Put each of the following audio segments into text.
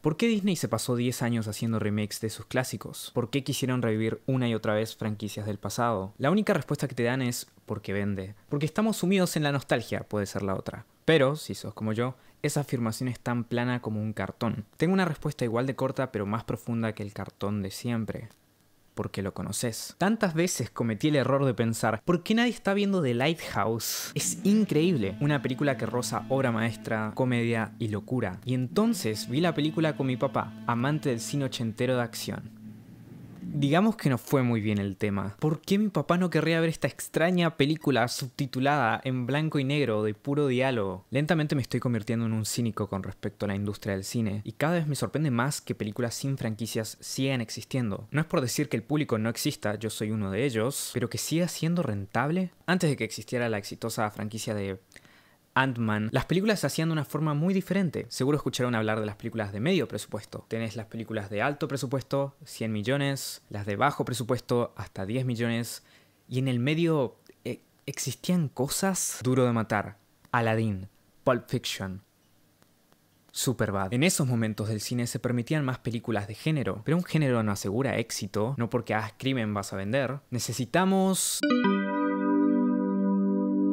¿Por qué Disney se pasó 10 años haciendo remakes de sus clásicos? ¿Por qué quisieron revivir una y otra vez franquicias del pasado? La única respuesta que te dan es porque vende. Porque estamos sumidos en la nostalgia, puede ser la otra. Pero, si sos como yo, esa afirmación es tan plana como un cartón. Tengo una respuesta igual de corta pero más profunda que el cartón de siempre porque lo conoces. Tantas veces cometí el error de pensar, ¿por qué nadie está viendo The Lighthouse? Es increíble, una película que roza obra maestra, comedia y locura. Y entonces vi la película con mi papá, amante del cine ochentero de acción. Digamos que no fue muy bien el tema. ¿Por qué mi papá no querría ver esta extraña película subtitulada en blanco y negro de puro diálogo? Lentamente me estoy convirtiendo en un cínico con respecto a la industria del cine, y cada vez me sorprende más que películas sin franquicias sigan existiendo. No es por decir que el público no exista, yo soy uno de ellos, pero que siga siendo rentable. Antes de que existiera la exitosa franquicia de Ant-Man, las películas se hacían de una forma muy diferente. Seguro escucharon hablar de las películas de medio presupuesto. Tenés las películas de alto presupuesto, 100 millones, las de bajo presupuesto, hasta 10 millones. Y en el medio eh, existían cosas duro de matar. Aladdin, Pulp Fiction, Superbad. En esos momentos del cine se permitían más películas de género, pero un género no asegura éxito, no porque hagas ah, crimen vas a vender. Necesitamos...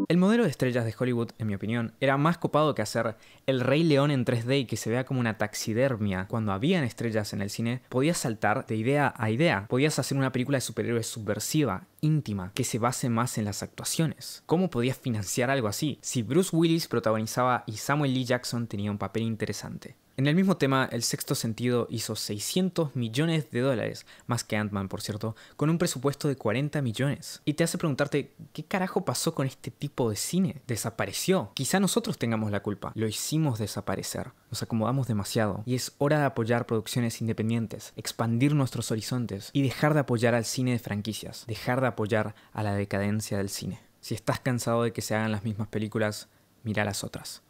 El modelo de estrellas de Hollywood, en mi opinión, era más copado que hacer El Rey León en 3D y que se vea como una taxidermia. Cuando habían estrellas en el cine, podías saltar de idea a idea. Podías hacer una película de superhéroes subversiva, íntima, que se base más en las actuaciones. ¿Cómo podías financiar algo así? Si Bruce Willis protagonizaba y Samuel Lee Jackson tenía un papel interesante. En el mismo tema, el sexto sentido hizo 600 millones de dólares, más que Ant-Man por cierto, con un presupuesto de 40 millones. Y te hace preguntarte, ¿qué carajo pasó con este tipo de cine? Desapareció. Quizá nosotros tengamos la culpa. Lo hicimos desaparecer. Nos acomodamos demasiado. Y es hora de apoyar producciones independientes, expandir nuestros horizontes y dejar de apoyar al cine de franquicias, dejar de apoyar a la decadencia del cine. Si estás cansado de que se hagan las mismas películas, mira las otras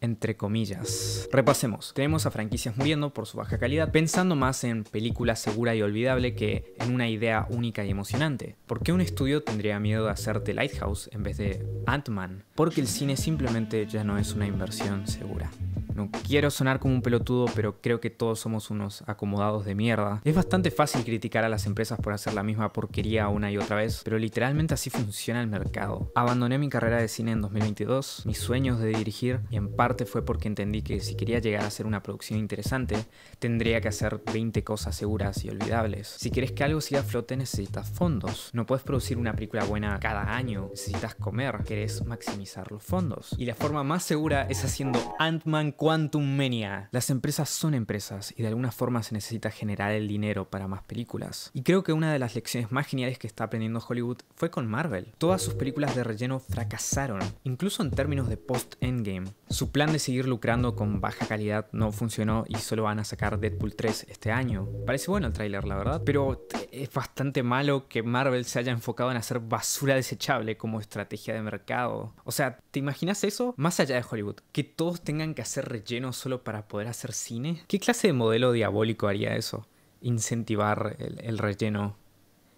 entre comillas. Repasemos. Tenemos a franquicias muriendo por su baja calidad, pensando más en película segura y olvidable que en una idea única y emocionante. ¿Por qué un estudio tendría miedo de hacerte Lighthouse en vez de Ant-Man? Porque el cine simplemente ya no es una inversión segura. No quiero sonar como un pelotudo, pero creo que todos somos unos acomodados de mierda. Es bastante fácil criticar a las empresas por hacer la misma porquería una y otra vez, pero literalmente así funciona el mercado. Abandoné mi carrera de cine en 2022, mis sueños de dirigir y en parte fue porque entendí que si quería llegar a ser una producción interesante, tendría que hacer 20 cosas seguras y olvidables. Si quieres que algo siga a flote necesitas fondos. No puedes producir una película buena cada año, necesitas comer, querés maximizar los fondos. Y la forma más segura es haciendo Ant-Man Quantum Mania. Las empresas son empresas y de alguna forma se necesita generar el dinero para más películas. Y creo que una de las lecciones más geniales que está aprendiendo Hollywood fue con Marvel. Todas sus películas de relleno fracasaron, incluso en términos de post-endgame plan de seguir lucrando con baja calidad no funcionó y solo van a sacar Deadpool 3 este año. Parece bueno el tráiler, la verdad, pero es bastante malo que Marvel se haya enfocado en hacer basura desechable como estrategia de mercado. O sea, ¿te imaginas eso? Más allá de Hollywood, que todos tengan que hacer relleno solo para poder hacer cine. ¿Qué clase de modelo diabólico haría eso? Incentivar el relleno,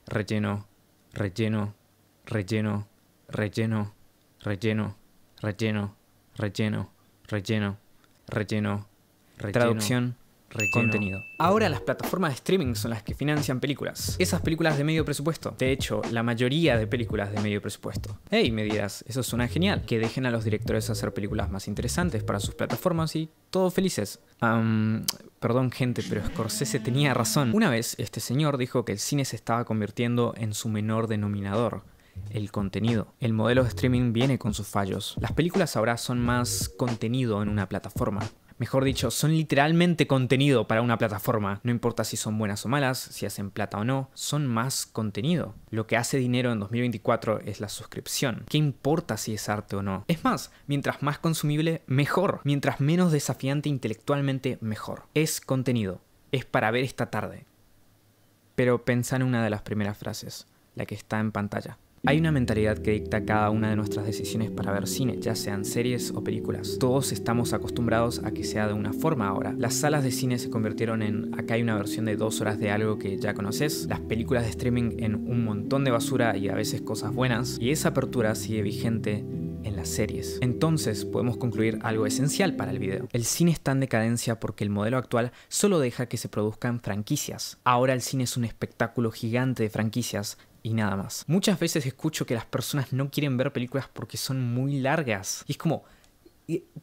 relleno, relleno, relleno, relleno, relleno, relleno, relleno. Relleno. Relleno. Traducción. Contenido. Ahora las plataformas de streaming son las que financian películas. Esas películas de medio presupuesto. De hecho, la mayoría de películas de medio presupuesto. Hey, me dirás, eso suena genial. Que dejen a los directores hacer películas más interesantes para sus plataformas y todo felices. perdón gente, pero Scorsese tenía razón. Una vez, este señor dijo que el cine se estaba convirtiendo en su menor denominador el contenido. El modelo de streaming viene con sus fallos. Las películas ahora son más contenido en una plataforma. Mejor dicho, son literalmente contenido para una plataforma. No importa si son buenas o malas, si hacen plata o no, son más contenido. Lo que hace dinero en 2024 es la suscripción. ¿Qué importa si es arte o no? Es más, mientras más consumible, mejor. Mientras menos desafiante intelectualmente, mejor. Es contenido. Es para ver esta tarde. Pero pensá en una de las primeras frases, la que está en pantalla. Hay una mentalidad que dicta cada una de nuestras decisiones para ver cine, ya sean series o películas. Todos estamos acostumbrados a que sea de una forma ahora. Las salas de cine se convirtieron en acá hay una versión de dos horas de algo que ya conoces, las películas de streaming en un montón de basura y a veces cosas buenas, y esa apertura sigue vigente en las series. Entonces podemos concluir algo esencial para el video. El cine está en decadencia porque el modelo actual solo deja que se produzcan franquicias. Ahora el cine es un espectáculo gigante de franquicias y nada más. Muchas veces escucho que las personas no quieren ver películas porque son muy largas. Y es como,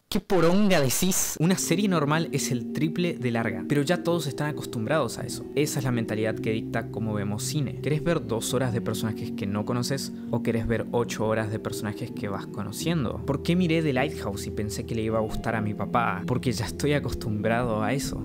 ¿Qué poronga decís? Una serie normal es el triple de larga, pero ya todos están acostumbrados a eso. Esa es la mentalidad que dicta cómo vemos cine. ¿Querés ver dos horas de personajes que no conoces o querés ver ocho horas de personajes que vas conociendo? ¿Por qué miré The Lighthouse y pensé que le iba a gustar a mi papá? Porque ya estoy acostumbrado a eso.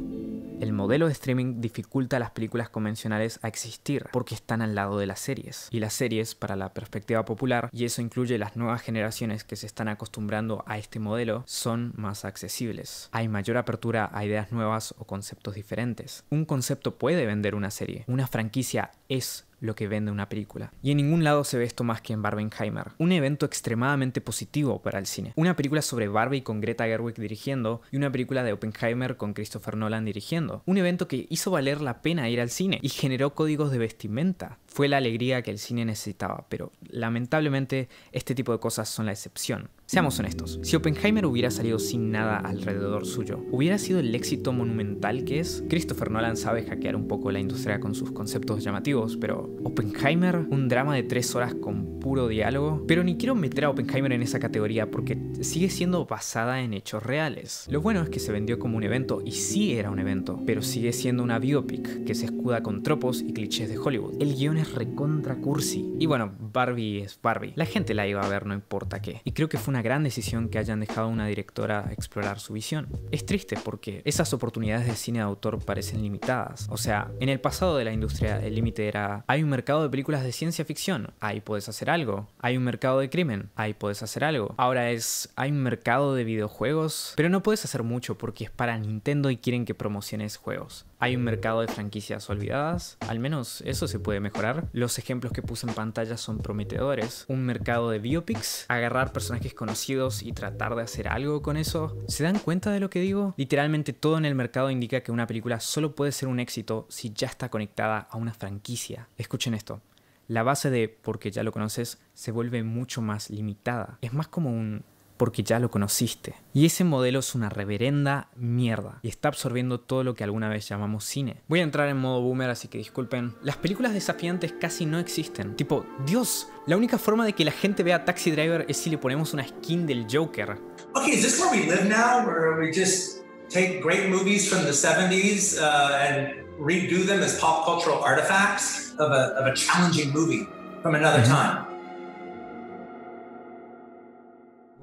El modelo de streaming dificulta a las películas convencionales a existir porque están al lado de las series. Y las series, para la perspectiva popular, y eso incluye las nuevas generaciones que se están acostumbrando a este modelo, son más accesibles. Hay mayor apertura a ideas nuevas o conceptos diferentes. Un concepto puede vender una serie. Una franquicia es lo que vende una película. Y en ningún lado se ve esto más que en Barbenheimer, un evento extremadamente positivo para el cine. Una película sobre Barbie con Greta Gerwig dirigiendo y una película de Oppenheimer con Christopher Nolan dirigiendo. Un evento que hizo valer la pena ir al cine y generó códigos de vestimenta fue la alegría que el cine necesitaba, pero lamentablemente este tipo de cosas son la excepción. Seamos honestos, si Oppenheimer hubiera salido sin nada alrededor suyo, ¿hubiera sido el éxito monumental que es? Christopher Nolan sabe hackear un poco la industria con sus conceptos llamativos, pero Oppenheimer, un drama de tres horas con puro diálogo, pero ni quiero meter a Oppenheimer en esa categoría porque sigue siendo basada en hechos reales. Lo bueno es que se vendió como un evento y sí era un evento, pero sigue siendo una biopic que se escuda con tropos y clichés de Hollywood. El guion es recontra cursi. Y bueno, Barbie es Barbie. La gente la iba a ver, no importa qué. Y creo que fue una gran decisión que hayan dejado a una directora explorar su visión. Es triste porque esas oportunidades de cine de autor parecen limitadas. O sea, en el pasado de la industria el límite era, hay un mercado de películas de ciencia ficción, ahí puedes hacer algo. Hay un mercado de crimen, ahí puedes hacer algo. Ahora es, hay un mercado de videojuegos, pero no puedes hacer mucho porque es para Nintendo y quieren que promociones juegos. Hay un mercado de franquicias olvidadas, al menos eso se puede mejorar. Los ejemplos que puse en pantalla son prometedores. Un mercado de biopics, agarrar personajes conocidos y tratar de hacer algo con eso. ¿Se dan cuenta de lo que digo? Literalmente todo en el mercado indica que una película solo puede ser un éxito si ya está conectada a una franquicia. Escuchen esto. La base de porque ya lo conoces se vuelve mucho más limitada. Es más como un porque ya lo conociste. Y ese modelo es una reverenda mierda y está absorbiendo todo lo que alguna vez llamamos cine. Voy a entrar en modo boomer, así que disculpen. Las películas desafiantes casi no existen. Tipo, Dios, la única forma de que la gente vea Taxi Driver es si le ponemos una skin del Joker. Okay, ¿es esto donde vivimos live now, where we just take great movies from the 70s uh, and redo them as pop cultural artifacts of a, of a challenging movie from another time?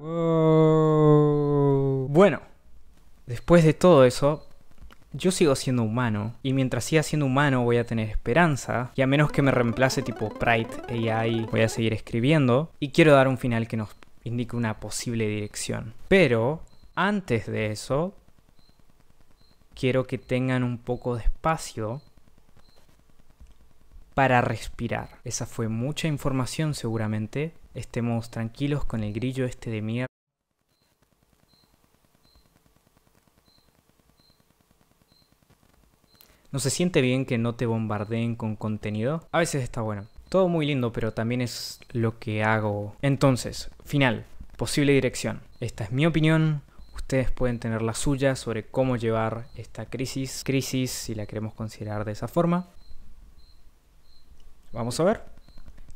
Oh. Bueno, después de todo eso, yo sigo siendo humano y mientras siga siendo humano voy a tener esperanza y a menos que me reemplace tipo Pride AI voy a seguir escribiendo y quiero dar un final que nos indique una posible dirección. Pero antes de eso quiero que tengan un poco de espacio para respirar. Esa fue mucha información seguramente. Estemos tranquilos con el grillo este de mierda. ¿No se siente bien que no te bombardeen con contenido? A veces está bueno. Todo muy lindo, pero también es lo que hago. Entonces, final, posible dirección. Esta es mi opinión. Ustedes pueden tener la suya sobre cómo llevar esta crisis, crisis si la queremos considerar de esa forma. Vamos a ver.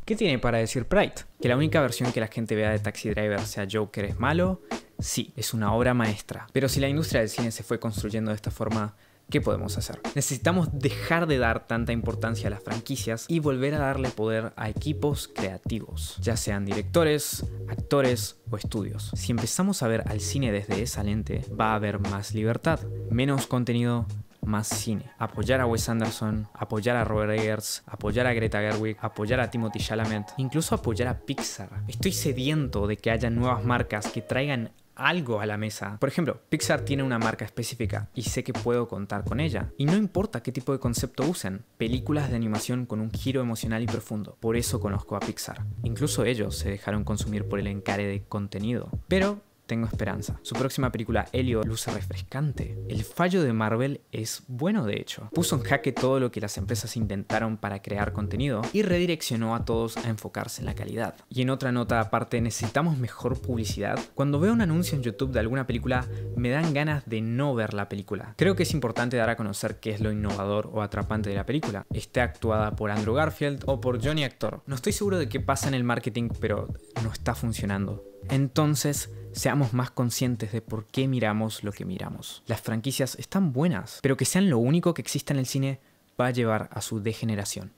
¿Qué tiene para decir Pride? ¿Que la única versión que la gente vea de Taxi Driver sea Joker es malo? Sí, es una obra maestra. Pero si la industria del cine se fue construyendo de esta forma, ¿qué podemos hacer? Necesitamos dejar de dar tanta importancia a las franquicias y volver a darle poder a equipos creativos, ya sean directores, actores o estudios. Si empezamos a ver al cine desde esa lente, va a haber más libertad, menos contenido más cine. Apoyar a Wes Anderson, apoyar a Robert Eggers, apoyar a Greta Gerwig, apoyar a Timothy Chalamet, incluso apoyar a Pixar. Estoy sediento de que haya nuevas marcas que traigan algo a la mesa. Por ejemplo, Pixar tiene una marca específica y sé que puedo contar con ella. Y no importa qué tipo de concepto usen, películas de animación con un giro emocional y profundo. Por eso conozco a Pixar. Incluso ellos se dejaron consumir por el encare de contenido. Pero tengo esperanza. Su próxima película, Helio, luce refrescante. El fallo de Marvel es bueno, de hecho. Puso en jaque todo lo que las empresas intentaron para crear contenido y redireccionó a todos a enfocarse en la calidad. Y en otra nota aparte, necesitamos mejor publicidad. Cuando veo un anuncio en YouTube de alguna película, me dan ganas de no ver la película. Creo que es importante dar a conocer qué es lo innovador o atrapante de la película. Esté actuada por Andrew Garfield o por Johnny Actor. No estoy seguro de qué pasa en el marketing, pero no está funcionando. Entonces, seamos más conscientes de por qué miramos lo que miramos. Las franquicias están buenas, pero que sean lo único que exista en el cine va a llevar a su degeneración.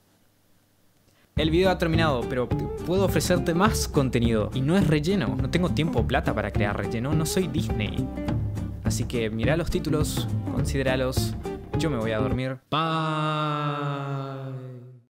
El video ha terminado, pero puedo ofrecerte más contenido. Y no es relleno, no tengo tiempo o plata para crear relleno, no soy Disney. Así que mira los títulos, considéralos, yo me voy a dormir. Bye.